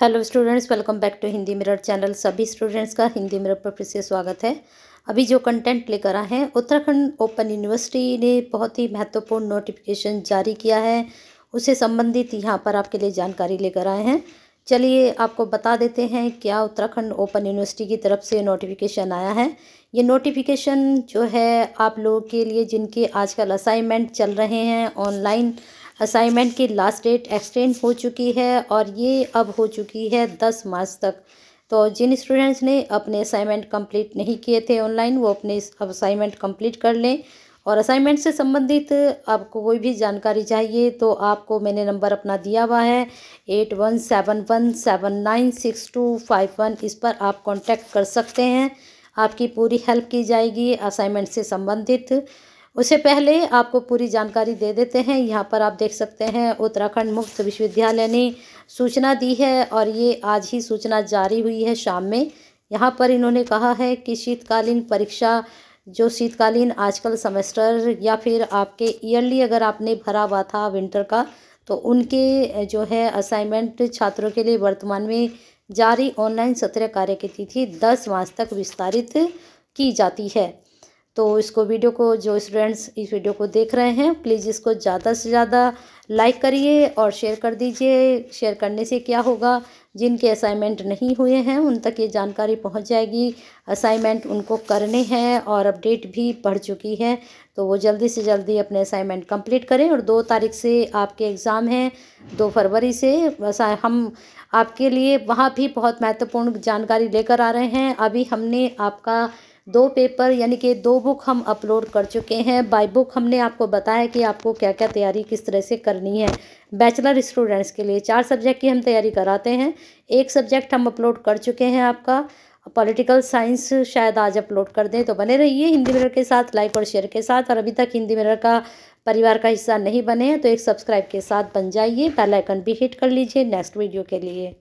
hello students welcome back to Hindi mirror channel सभी students का Hindi mirror पर फिर से स्वागत है अभी जो कंटेंट लेकर आए हैं उत्तराखंड ओपन यूनिवर्सिटी ने बहुत ही महत्वपूर्ण नोटिफिकेशन जारी किया है उसे संबंधित यहाँ पर आपके लिए जानकारी लेकर आए हैं चलिए आपको बता देते हैं क्या उत्तराखंड ओपन यूनिवर्सिटी की तरफ से नोटिफिकेशन आया है ये नोटिफिकेशन जो है आप लोगों के लिए जिनके आजकल असाइनमेंट चल रहे हैं ऑनलाइन असाइनमेंट की लास्ट डेट एक्सटेंड हो चुकी है और ये अब हो चुकी है दस मार्च तक तो जिन स्टूडेंट्स ने अपने असाइनमेंट कंप्लीट नहीं किए थे ऑनलाइन वो अपने अब असाइनमेंट कंप्लीट कर लें और असाइनमेंट से संबंधित आपको कोई भी जानकारी चाहिए तो आपको मैंने नंबर अपना दिया हुआ है eight one seven one seven nine six two five one इस पर आप कांटेक्ट कर सकते हैं आपकी पूरी हेल्प की जाएगी असाइनमेंट से संबंधित उससे पहले आपको पूरी जानकारी दे देते हैं यहाँ पर आप देख सकते हैं उत्तराखंड मुक्त विश्वविद्यालय ने सूचना दी है और ये आज ही सूचना जारी हुई है शाम में यहाँ पर इन्होंने कहा है कि शीतकालीन परीक्षा जो शीतकालीन आजकल सेमेस्टर या फिर आपके ईयरली अगर आपने भरा हुआ था विंटर का तो उनके जो है असाइनमेंट छात्रों के लिए वर्तमान में जारी ऑनलाइन सत्र कार्य की तिथि दस मार्च तक विस्तारित की जाती है तो इसको वीडियो को जो स्टूडेंट्स इस वीडियो को देख रहे हैं प्लीज़ इसको ज़्यादा से ज़्यादा लाइक करिए और शेयर कर दीजिए शेयर करने से क्या होगा जिनके असाइनमेंट नहीं हुए हैं उन तक ये जानकारी पहुंच जाएगी असाइनमेंट उनको करने हैं और अपडेट भी पढ़ चुकी है तो वो जल्दी से जल्दी अपने असाइनमेंट कंप्लीट करें और दो तारीख से आपके एग्ज़ाम हैं दो फरवरी से हम आपके लिए वहाँ भी बहुत महत्वपूर्ण जानकारी लेकर आ रहे हैं अभी हमने आपका दो पेपर यानी कि दो बुक हम अपलोड कर चुके हैं बाई बुक हमने आपको बताया कि आपको क्या क्या तैयारी किस तरह से करनी है बैचलर स्टूडेंट्स के लिए चार सब्जेक्ट की हम तैयारी कराते हैं एक सब्जेक्ट हम अपलोड कर चुके हैं आपका पॉलिटिकल साइंस शायद आज अपलोड कर दें तो बने रहिए हिंदी मिरर के साथ लाइक और शेयर के साथ और अभी तक हिंदी मिरर का परिवार का हिस्सा नहीं बने हैं तो एक सब्सक्राइब के साथ बन जाइए पहला आइकन भी हिट कर लीजिए नेक्स्ट वीडियो के लिए